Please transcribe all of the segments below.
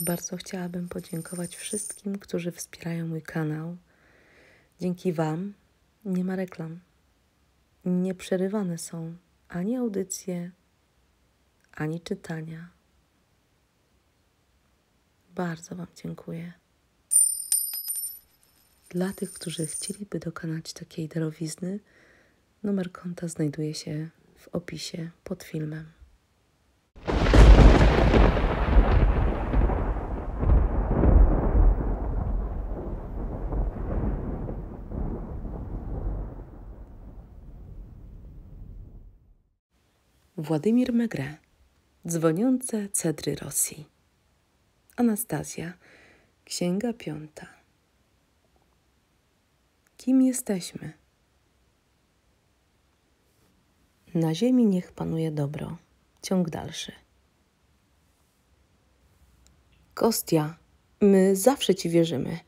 Bardzo chciałabym podziękować wszystkim, którzy wspierają mój kanał. Dzięki Wam nie ma reklam. Nie przerywane są ani audycje, ani czytania. Bardzo Wam dziękuję. Dla tych, którzy chcieliby dokonać takiej darowizny, numer konta znajduje się w opisie pod filmem. Władimir Megre, dzwoniące cedry Rosji. Anastazja, księga piąta. Kim jesteśmy? Na ziemi niech panuje dobro. Ciąg dalszy. Kostia, my zawsze ci wierzymy.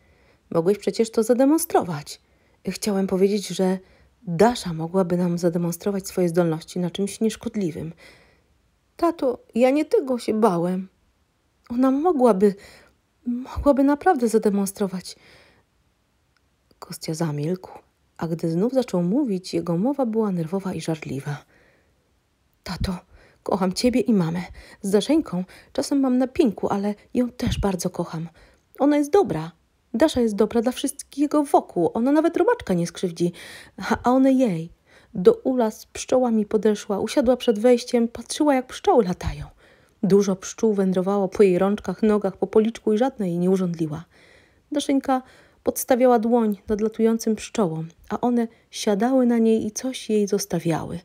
Mogłeś przecież to zademonstrować. Chciałem powiedzieć, że Dasza mogłaby nam zademonstrować swoje zdolności na czymś nieszkodliwym. Tato, ja nie tego się bałem. Ona mogłaby, mogłaby naprawdę zademonstrować. Kostia zamilkł, a gdy znów zaczął mówić, jego mowa była nerwowa i żarliwa. Tato, kocham ciebie i mamę. Z Daszeńką czasem mam na pinku, ale ją też bardzo kocham. Ona jest dobra, Dasza jest dobra dla wszystkiego wokół. Ona nawet robaczka nie skrzywdzi, a one jej. Do ula z pszczołami podeszła, usiadła przed wejściem, patrzyła jak pszczoły latają. Dużo pszczół wędrowało po jej rączkach, nogach, po policzku i żadna jej nie urządliła. Daszeńka podstawiała dłoń latującym pszczołom, a one siadały na niej i coś jej zostawiały.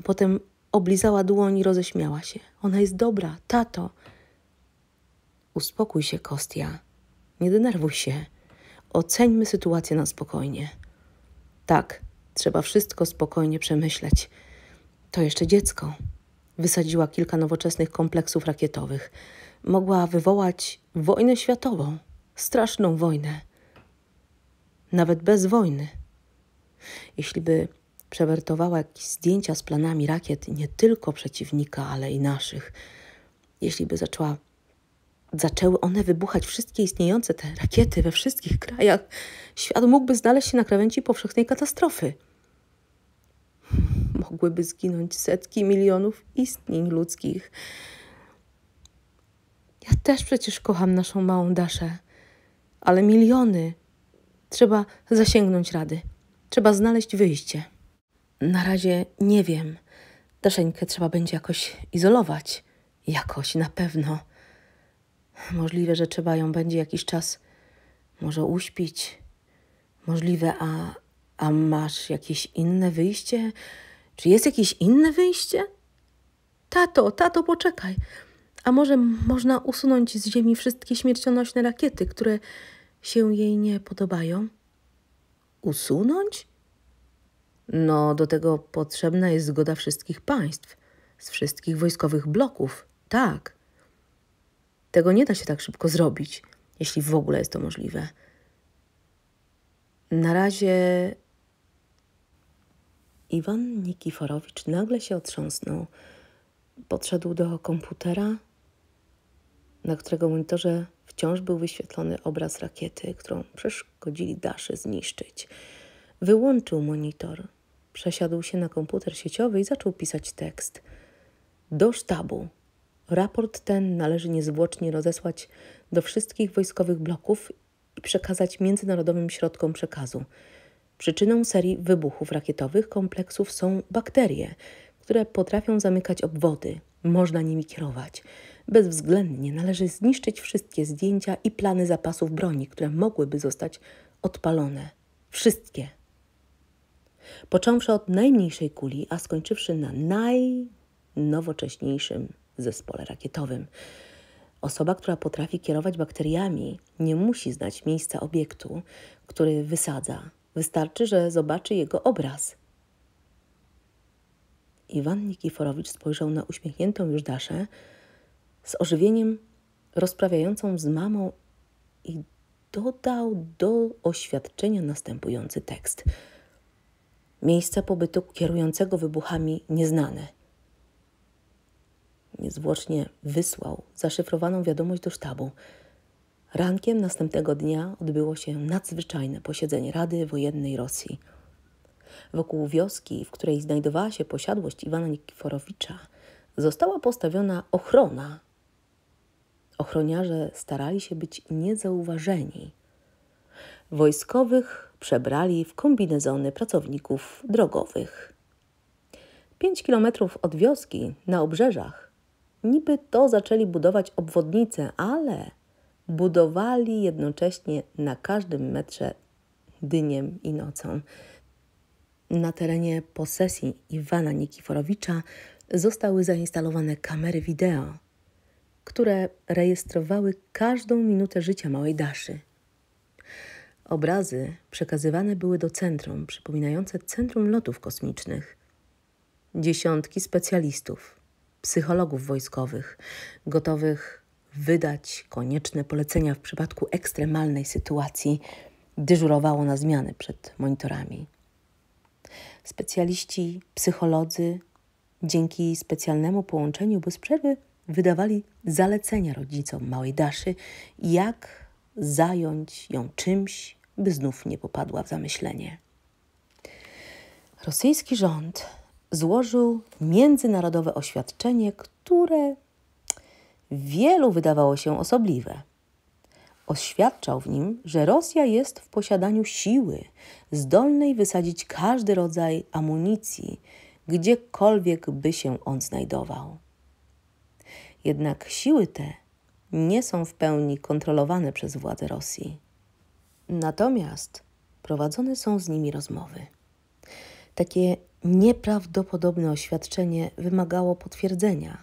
A potem oblizała dłoń i roześmiała się. Ona jest dobra, tato. Uspokój się, Kostia, nie denerwuj się. Oceńmy sytuację na spokojnie. Tak, trzeba wszystko spokojnie przemyśleć. To jeszcze dziecko. Wysadziła kilka nowoczesnych kompleksów rakietowych. Mogła wywołać wojnę światową, straszną wojnę. Nawet bez wojny. Jeśli by przewertowała jakieś zdjęcia z planami rakiet nie tylko przeciwnika, ale i naszych, jeśli by zaczęła zaczęły one wybuchać wszystkie istniejące te rakiety we wszystkich krajach, świat mógłby znaleźć się na krawędzi powszechnej katastrofy. Hmm, mogłyby zginąć setki milionów istnień ludzkich. Ja też przecież kocham naszą małą Daszę, ale miliony. Trzeba zasięgnąć rady. Trzeba znaleźć wyjście. Na razie nie wiem. Daszeńkę trzeba będzie jakoś izolować. Jakoś na pewno. Możliwe, że trzeba ją będzie jakiś czas może uśpić. Możliwe, a, a masz jakieś inne wyjście? Czy jest jakieś inne wyjście? Tato, tato, poczekaj. A może można usunąć z ziemi wszystkie śmiercionośne rakiety, które się jej nie podobają? Usunąć? No, do tego potrzebna jest zgoda wszystkich państw, z wszystkich wojskowych bloków. Tak, tego nie da się tak szybko zrobić, jeśli w ogóle jest to możliwe. Na razie Iwan Nikiforowicz nagle się otrząsnął. Podszedł do komputera, na którego monitorze wciąż był wyświetlony obraz rakiety, którą przeszkodzili Daszy zniszczyć. Wyłączył monitor, przesiadł się na komputer sieciowy i zaczął pisać tekst. Do sztabu Raport ten należy niezwłocznie rozesłać do wszystkich wojskowych bloków i przekazać międzynarodowym środkom przekazu. Przyczyną serii wybuchów rakietowych kompleksów są bakterie, które potrafią zamykać obwody. Można nimi kierować. Bezwzględnie należy zniszczyć wszystkie zdjęcia i plany zapasów broni, które mogłyby zostać odpalone. Wszystkie. Począwszy od najmniejszej kuli, a skończywszy na najnowocześniejszym zespole rakietowym. Osoba, która potrafi kierować bakteriami, nie musi znać miejsca obiektu, który wysadza. Wystarczy, że zobaczy jego obraz. Iwan Nikiforowicz spojrzał na uśmiechniętą już Daszę z ożywieniem rozprawiającą z mamą i dodał do oświadczenia następujący tekst. Miejsce pobytu kierującego wybuchami nieznane – Niezwłocznie wysłał zaszyfrowaną wiadomość do sztabu. Rankiem następnego dnia odbyło się nadzwyczajne posiedzenie Rady Wojennej Rosji. Wokół wioski, w której znajdowała się posiadłość Iwana Nikiforowicza, została postawiona ochrona. Ochroniarze starali się być niezauważeni. Wojskowych przebrali w kombinezony pracowników drogowych. Pięć kilometrów od wioski, na obrzeżach, Niby to zaczęli budować obwodnice, ale budowali jednocześnie na każdym metrze dniem i nocą. Na terenie posesji Iwana Nikiforowicza zostały zainstalowane kamery wideo, które rejestrowały każdą minutę życia małej Daszy. Obrazy przekazywane były do centrum, przypominające centrum lotów kosmicznych. Dziesiątki specjalistów, psychologów wojskowych, gotowych wydać konieczne polecenia w przypadku ekstremalnej sytuacji, dyżurowało na zmiany przed monitorami. Specjaliści, psycholodzy, dzięki specjalnemu połączeniu bez przerwy wydawali zalecenia rodzicom małej Daszy, jak zająć ją czymś, by znów nie popadła w zamyślenie. Rosyjski rząd złożył międzynarodowe oświadczenie, które wielu wydawało się osobliwe. Oświadczał w nim, że Rosja jest w posiadaniu siły zdolnej wysadzić każdy rodzaj amunicji, gdziekolwiek by się on znajdował. Jednak siły te nie są w pełni kontrolowane przez władze Rosji. Natomiast prowadzone są z nimi rozmowy. Takie Nieprawdopodobne oświadczenie wymagało potwierdzenia.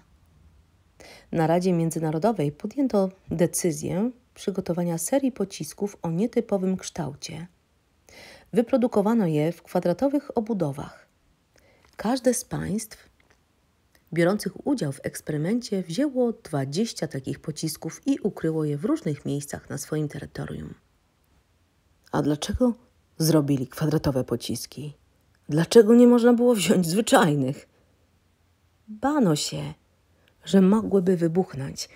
Na Radzie Międzynarodowej podjęto decyzję przygotowania serii pocisków o nietypowym kształcie. Wyprodukowano je w kwadratowych obudowach. Każde z państw biorących udział w eksperymencie wzięło 20 takich pocisków i ukryło je w różnych miejscach na swoim terytorium. A dlaczego zrobili kwadratowe pociski? Dlaczego nie można było wziąć zwyczajnych? Bano się, że mogłyby wybuchnąć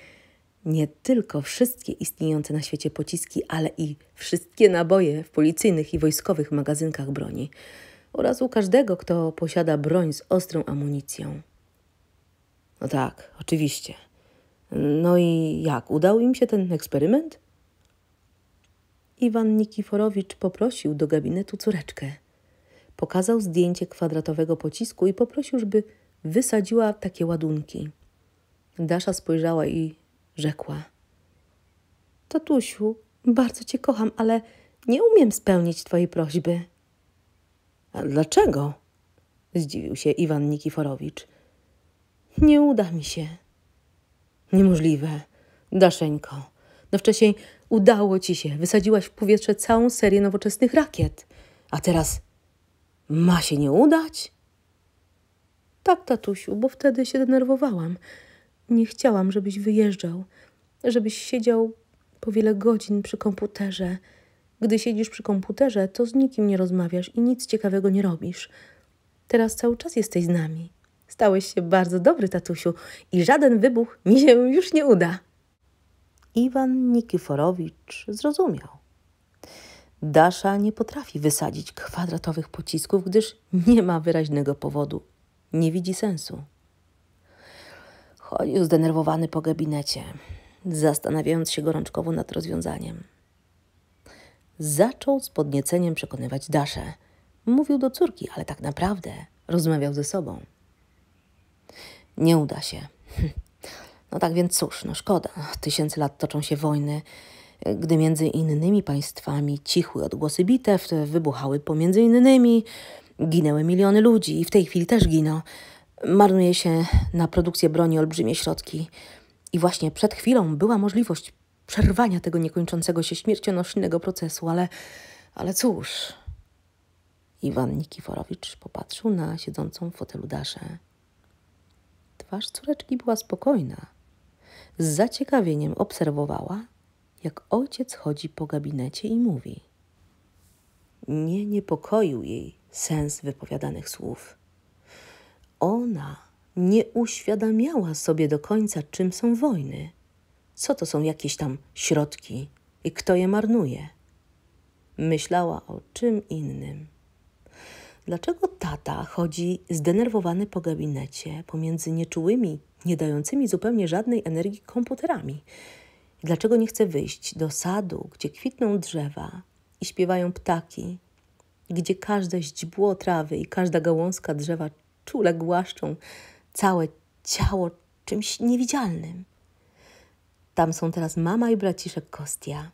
nie tylko wszystkie istniejące na świecie pociski, ale i wszystkie naboje w policyjnych i wojskowych magazynkach broni oraz u każdego, kto posiada broń z ostrą amunicją. No tak, oczywiście. No i jak, udał im się ten eksperyment? Iwan Nikiforowicz poprosił do gabinetu córeczkę – Pokazał zdjęcie kwadratowego pocisku i poprosił, żeby wysadziła takie ładunki. Dasza spojrzała i rzekła: Tatusiu, bardzo cię kocham, ale nie umiem spełnić twojej prośby. A dlaczego? zdziwił się Iwan Nikiforowicz. Nie uda mi się. Niemożliwe, Daszeńko. No wcześniej udało ci się, wysadziłaś w powietrze całą serię nowoczesnych rakiet, a teraz ma się nie udać? Tak, tatusiu, bo wtedy się denerwowałam. Nie chciałam, żebyś wyjeżdżał, żebyś siedział po wiele godzin przy komputerze. Gdy siedzisz przy komputerze, to z nikim nie rozmawiasz i nic ciekawego nie robisz. Teraz cały czas jesteś z nami. Stałeś się bardzo dobry, tatusiu, i żaden wybuch mi się już nie uda. Iwan Nikiforowicz zrozumiał. Dasza nie potrafi wysadzić kwadratowych pocisków, gdyż nie ma wyraźnego powodu. Nie widzi sensu. Chodził zdenerwowany po gabinecie, zastanawiając się gorączkowo nad rozwiązaniem. Zaczął z podnieceniem przekonywać Daszę. Mówił do córki, ale tak naprawdę rozmawiał ze sobą. Nie uda się. No tak więc cóż, no szkoda. Tysięcy lat toczą się wojny gdy między innymi państwami cichły odgłosy bitew, wybuchały pomiędzy innymi, ginęły miliony ludzi i w tej chwili też giną. Marnuje się na produkcję broni olbrzymie środki. I właśnie przed chwilą była możliwość przerwania tego niekończącego się śmiercionośnego procesu, ale, ale cóż. Iwan Nikiforowicz popatrzył na siedzącą w fotelu Daszę. Twarz córeczki była spokojna. Z zaciekawieniem obserwowała, jak ojciec chodzi po gabinecie i mówi. Nie niepokoił jej sens wypowiadanych słów. Ona nie uświadamiała sobie do końca, czym są wojny, co to są jakieś tam środki i kto je marnuje. Myślała o czym innym. Dlaczego tata chodzi zdenerwowany po gabinecie pomiędzy nieczułymi, nie dającymi zupełnie żadnej energii komputerami? Dlaczego nie chcę wyjść do sadu, gdzie kwitną drzewa i śpiewają ptaki, gdzie każde źdźbło trawy i każda gałązka drzewa czule głaszczą całe ciało czymś niewidzialnym? Tam są teraz mama i braciszek Kostia.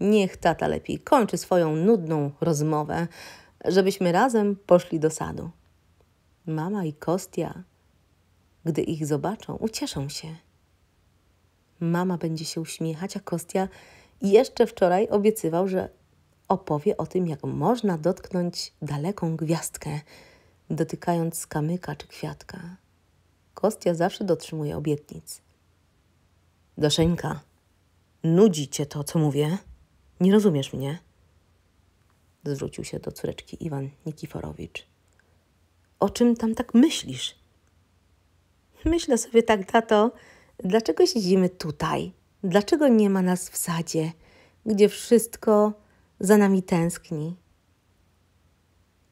Niech tata lepiej kończy swoją nudną rozmowę, żebyśmy razem poszli do sadu. Mama i Kostia, gdy ich zobaczą, ucieszą się. Mama będzie się uśmiechać, a Kostia jeszcze wczoraj obiecywał, że opowie o tym, jak można dotknąć daleką gwiazdkę, dotykając kamyka czy kwiatka. Kostia zawsze dotrzymuje obietnic. Doszeńka, nudzi cię to, co mówię? Nie rozumiesz mnie? Zwrócił się do córeczki Iwan Nikiforowicz. O czym tam tak myślisz? Myślę sobie tak, tato, Dlaczego siedzimy tutaj? Dlaczego nie ma nas w sadzie, gdzie wszystko za nami tęskni?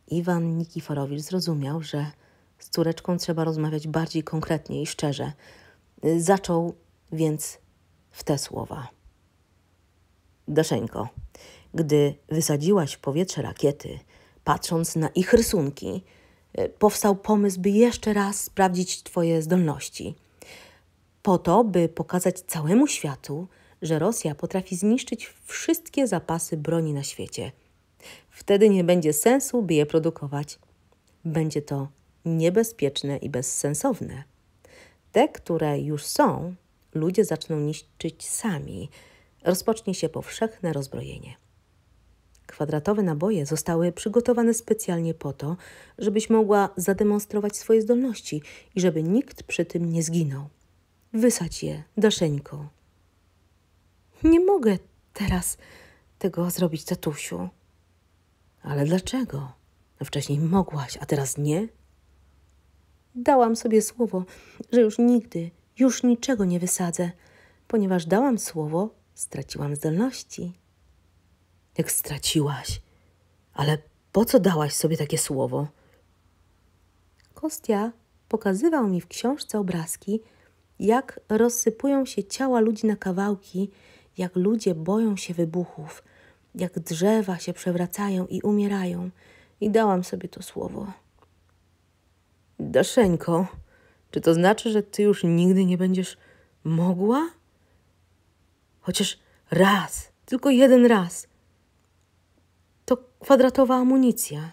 Iwan Nikiforowicz zrozumiał, że z córeczką trzeba rozmawiać bardziej konkretnie i szczerze. Zaczął więc w te słowa. Daszeńko, gdy wysadziłaś w powietrze rakiety, patrząc na ich rysunki, powstał pomysł, by jeszcze raz sprawdzić Twoje zdolności – po to, by pokazać całemu światu, że Rosja potrafi zniszczyć wszystkie zapasy broni na świecie. Wtedy nie będzie sensu, by je produkować. Będzie to niebezpieczne i bezsensowne. Te, które już są, ludzie zaczną niszczyć sami. Rozpocznie się powszechne rozbrojenie. Kwadratowe naboje zostały przygotowane specjalnie po to, żebyś mogła zademonstrować swoje zdolności i żeby nikt przy tym nie zginął wysać je, Daszeńko. Nie mogę teraz tego zrobić, tatusiu. Ale dlaczego? No wcześniej mogłaś, a teraz nie? Dałam sobie słowo, że już nigdy, już niczego nie wysadzę. Ponieważ dałam słowo, straciłam zdolności. Jak straciłaś? Ale po co dałaś sobie takie słowo? Kostia pokazywał mi w książce obrazki, jak rozsypują się ciała ludzi na kawałki, jak ludzie boją się wybuchów, jak drzewa się przewracają i umierają. I dałam sobie to słowo. Daszeńko, czy to znaczy, że ty już nigdy nie będziesz mogła? Chociaż raz, tylko jeden raz. To kwadratowa amunicja.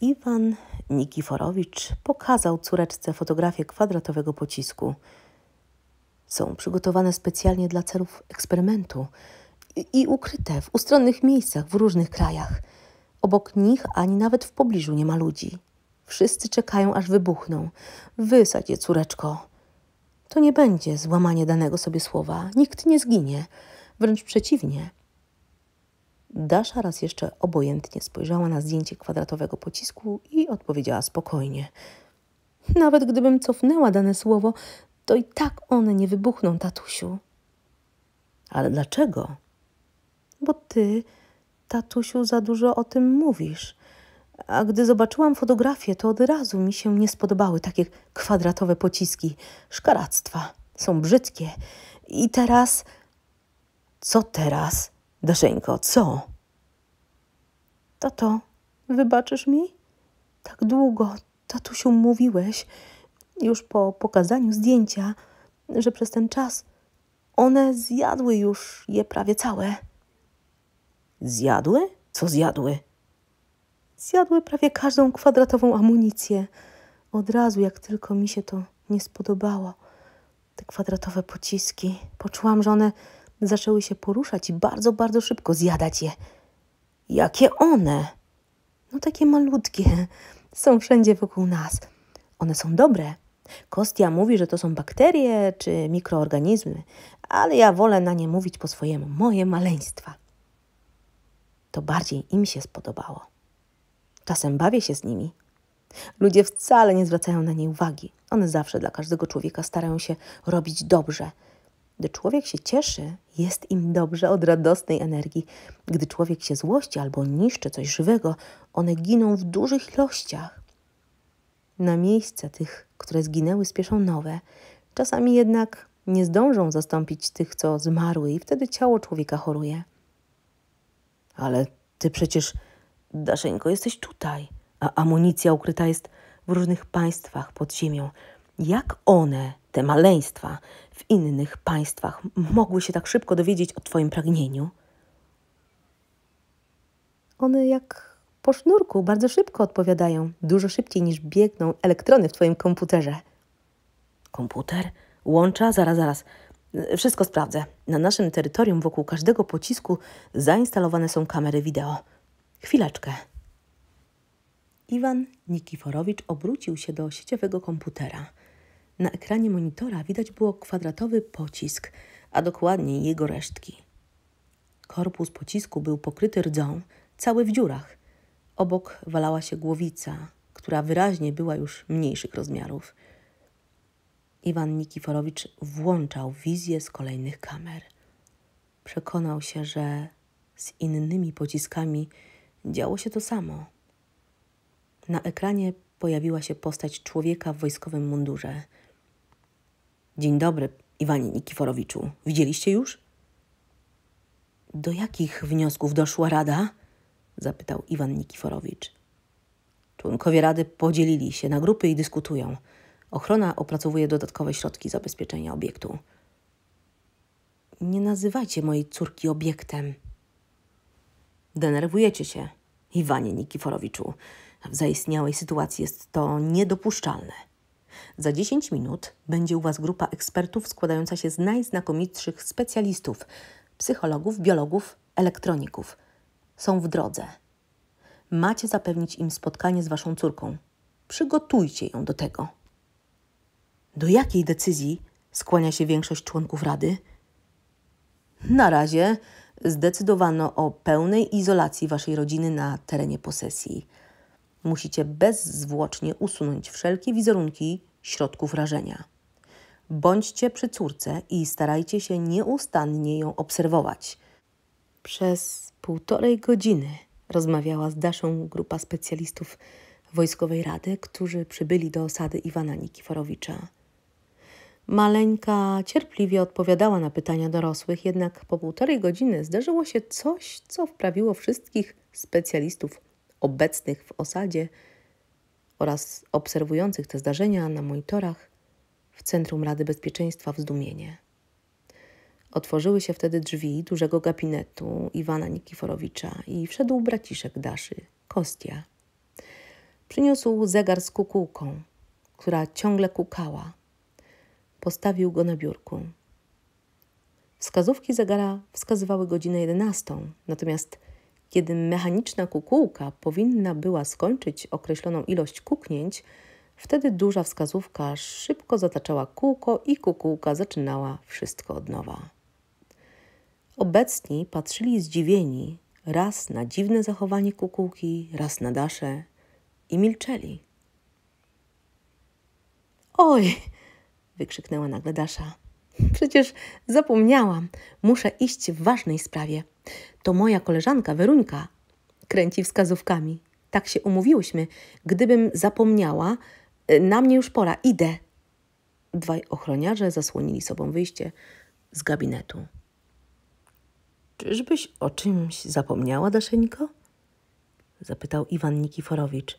Iwan Nikiforowicz pokazał córeczce fotografię kwadratowego pocisku. Są przygotowane specjalnie dla celów eksperymentu i, i ukryte w ustronnych miejscach w różnych krajach. Obok nich ani nawet w pobliżu nie ma ludzi. Wszyscy czekają, aż wybuchną. Wysadź je, córeczko. To nie będzie złamanie danego sobie słowa. Nikt nie zginie. Wręcz przeciwnie. Dasza raz jeszcze obojętnie spojrzała na zdjęcie kwadratowego pocisku i odpowiedziała spokojnie. Nawet gdybym cofnęła dane słowo, to i tak one nie wybuchną, tatusiu. Ale dlaczego? Bo ty, tatusiu, za dużo o tym mówisz. A gdy zobaczyłam fotografię, to od razu mi się nie spodobały takie kwadratowe pociski. Szkaractwa. Są brzydkie. I teraz... Co teraz? Daszeńko, co? Tato, wybaczysz mi? Tak długo, tatusiu, mówiłeś, już po pokazaniu zdjęcia, że przez ten czas one zjadły już je prawie całe. Zjadły? Co zjadły? Zjadły prawie każdą kwadratową amunicję. Od razu, jak tylko mi się to nie spodobało, te kwadratowe pociski. Poczułam, że one zaczęły się poruszać i bardzo, bardzo szybko zjadać je. Jakie one? No takie malutkie. Są wszędzie wokół nas. One są dobre. Kostia mówi, że to są bakterie czy mikroorganizmy, ale ja wolę na nie mówić po swojemu, moje maleństwa. To bardziej im się spodobało. Czasem bawię się z nimi. Ludzie wcale nie zwracają na nie uwagi. One zawsze dla każdego człowieka starają się robić dobrze – gdy człowiek się cieszy, jest im dobrze od radosnej energii. Gdy człowiek się złości albo niszczy coś żywego, one giną w dużych ilościach. Na miejsce tych, które zginęły, spieszą nowe. Czasami jednak nie zdążą zastąpić tych, co zmarły, i wtedy ciało człowieka choruje. Ale ty przecież, Daszeńko, jesteś tutaj, a amunicja ukryta jest w różnych państwach pod ziemią. Jak one te maleństwa w innych państwach mogły się tak szybko dowiedzieć o Twoim pragnieniu? One jak po sznurku bardzo szybko odpowiadają, dużo szybciej niż biegną elektrony w Twoim komputerze. Komputer? Łącza? Zaraz, zaraz. Wszystko sprawdzę. Na naszym terytorium wokół każdego pocisku zainstalowane są kamery wideo. Chwileczkę. Iwan Nikiforowicz obrócił się do sieciowego komputera. Na ekranie monitora widać było kwadratowy pocisk, a dokładniej jego resztki. Korpus pocisku był pokryty rdzą, cały w dziurach. Obok walała się głowica, która wyraźnie była już mniejszych rozmiarów. Iwan Nikiforowicz włączał wizję z kolejnych kamer. Przekonał się, że z innymi pociskami działo się to samo. Na ekranie pojawiła się postać człowieka w wojskowym mundurze – Dzień dobry, Iwanie Nikiforowiczu. Widzieliście już? Do jakich wniosków doszła Rada? zapytał Iwan Nikiforowicz. Członkowie Rady podzielili się na grupy i dyskutują. Ochrona opracowuje dodatkowe środki zabezpieczenia obiektu. Nie nazywajcie mojej córki obiektem. Denerwujecie się, Iwanie Nikiforowiczu. W zaistniałej sytuacji jest to niedopuszczalne. Za 10 minut będzie u Was grupa ekspertów składająca się z najznakomitszych specjalistów psychologów, biologów, elektroników. Są w drodze. Macie zapewnić im spotkanie z Waszą córką. Przygotujcie ją do tego. Do jakiej decyzji skłania się większość członków Rady? Na razie zdecydowano o pełnej izolacji waszej rodziny na terenie posesji. Musicie bezzwłocznie usunąć wszelkie wizerunki środków rażenia. Bądźcie przy córce i starajcie się nieustannie ją obserwować. Przez półtorej godziny rozmawiała z Daszą grupa specjalistów Wojskowej Rady, którzy przybyli do osady Iwana Nikiforowicza. Maleńka cierpliwie odpowiadała na pytania dorosłych, jednak po półtorej godziny zdarzyło się coś, co wprawiło wszystkich specjalistów obecnych w osadzie oraz obserwujących te zdarzenia na monitorach w Centrum Rady Bezpieczeństwa w zdumienie. Otworzyły się wtedy drzwi dużego gabinetu Iwana Nikiforowicza i wszedł braciszek Daszy, Kostia. Przyniósł zegar z kukułką, która ciągle kukała. Postawił go na biurku. Wskazówki zegara wskazywały godzinę jedenastą, natomiast kiedy mechaniczna kukułka powinna była skończyć określoną ilość kuknięć, wtedy duża wskazówka szybko zataczała kółko i kukułka zaczynała wszystko od nowa. Obecni patrzyli zdziwieni raz na dziwne zachowanie kukułki, raz na Daszę i milczeli. Oj! wykrzyknęła nagle Dasza. Przecież zapomniałam, muszę iść w ważnej sprawie. To moja koleżanka Weruńka kręci wskazówkami. Tak się umówiłyśmy. Gdybym zapomniała, y, na mnie już pora, idę. Dwaj ochroniarze zasłonili sobą wyjście z gabinetu. Czyżbyś o czymś zapomniała, Daszeńko? Zapytał Iwan Nikiforowicz.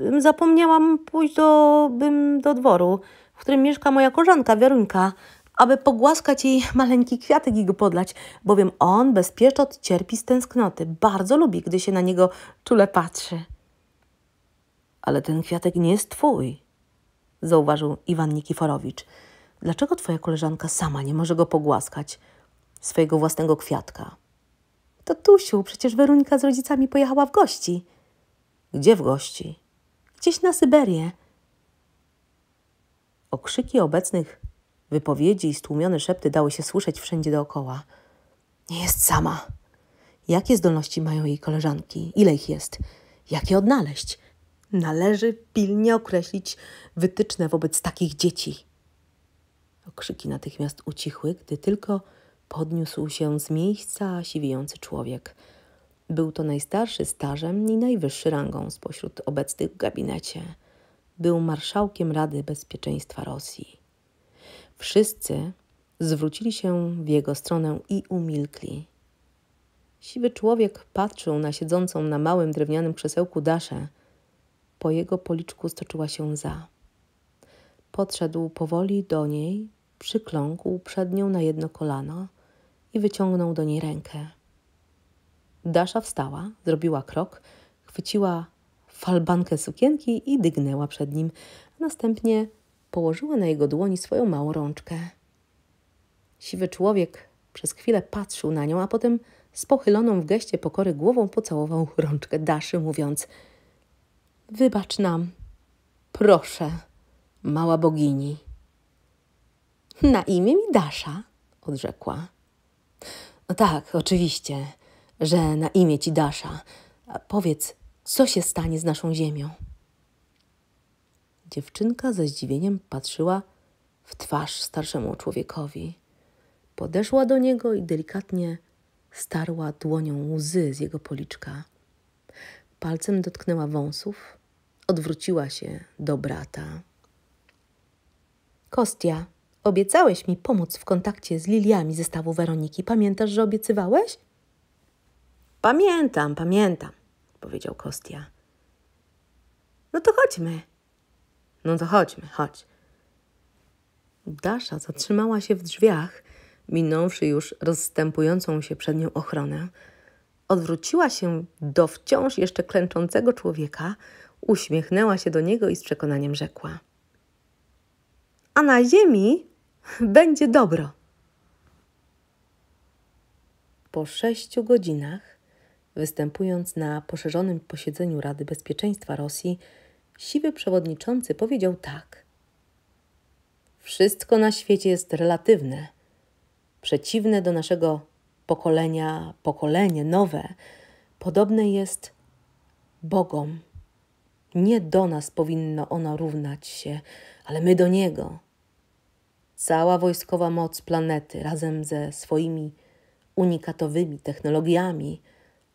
Yy, zapomniałam pójść do, bym do dworu, w którym mieszka moja koleżanka Weronika aby pogłaskać jej maleńki kwiatek i go podlać, bowiem on bez cierpi z tęsknoty. Bardzo lubi, gdy się na niego czule patrzy. Ale ten kwiatek nie jest twój, zauważył Iwan Nikiforowicz. Dlaczego twoja koleżanka sama nie może go pogłaskać, swojego własnego kwiatka? Tatusiu, przecież Weronika z rodzicami pojechała w gości. Gdzie w gości? Gdzieś na Syberię. Okrzyki obecnych Wypowiedzi i stłumione szepty dały się słyszeć wszędzie dookoła. Nie jest sama. Jakie zdolności mają jej koleżanki? Ile ich jest? Jak je odnaleźć? Należy pilnie określić wytyczne wobec takich dzieci. Okrzyki natychmiast ucichły, gdy tylko podniósł się z miejsca siwiejący człowiek. Był to najstarszy starzem i najwyższy rangą spośród obecnych w gabinecie. Był marszałkiem Rady Bezpieczeństwa Rosji. Wszyscy zwrócili się w jego stronę i umilkli. Siwy człowiek patrzył na siedzącą na małym drewnianym krzesełku Daszę. Po jego policzku stoczyła się za. Podszedł powoli do niej, przykląkł przed nią na jedno kolano i wyciągnął do niej rękę. Dasza wstała, zrobiła krok, chwyciła falbankę sukienki i dygnęła przed nim, a następnie położyła na jego dłoni swoją małą rączkę. Siwy człowiek przez chwilę patrzył na nią, a potem z pochyloną w geście pokory głową pocałował rączkę Daszy, mówiąc: Wybacz nam, proszę, mała bogini. Na imię mi Dasza, odrzekła. No tak, oczywiście, że na imię ci Dasza. A powiedz, co się stanie z naszą ziemią? Dziewczynka ze zdziwieniem patrzyła w twarz starszemu człowiekowi. Podeszła do niego i delikatnie starła dłonią łzy z jego policzka. Palcem dotknęła wąsów, odwróciła się do brata. Kostia, obiecałeś mi pomóc w kontakcie z liliami ze stawu Weroniki. Pamiętasz, że obiecywałeś? Pamiętam, pamiętam, powiedział Kostia. No to chodźmy. No to chodźmy, chodź. Dasza zatrzymała się w drzwiach, minąwszy już rozstępującą się przed nią ochronę. Odwróciła się do wciąż jeszcze klęczącego człowieka, uśmiechnęła się do niego i z przekonaniem rzekła: A na ziemi będzie dobro. Po sześciu godzinach, występując na poszerzonym posiedzeniu Rady Bezpieczeństwa Rosji, siwy przewodniczący powiedział tak. Wszystko na świecie jest relatywne, przeciwne do naszego pokolenia, pokolenie nowe, podobne jest Bogom. Nie do nas powinno ono równać się, ale my do Niego. Cała wojskowa moc planety razem ze swoimi unikatowymi technologiami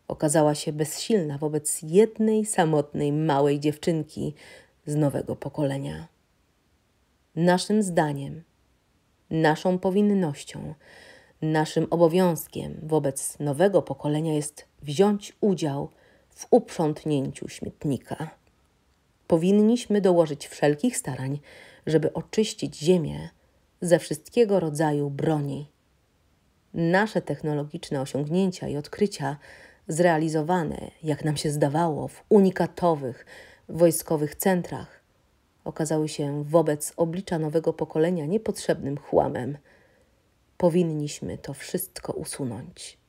okazała się bezsilna wobec jednej samotnej małej dziewczynki z nowego pokolenia. Naszym zdaniem, naszą powinnością, naszym obowiązkiem wobec nowego pokolenia jest wziąć udział w uprzątnięciu śmietnika. Powinniśmy dołożyć wszelkich starań, żeby oczyścić ziemię ze wszystkiego rodzaju broni. Nasze technologiczne osiągnięcia i odkrycia zrealizowane, jak nam się zdawało, w unikatowych wojskowych centrach, okazały się wobec oblicza nowego pokolenia niepotrzebnym chłamem. Powinniśmy to wszystko usunąć.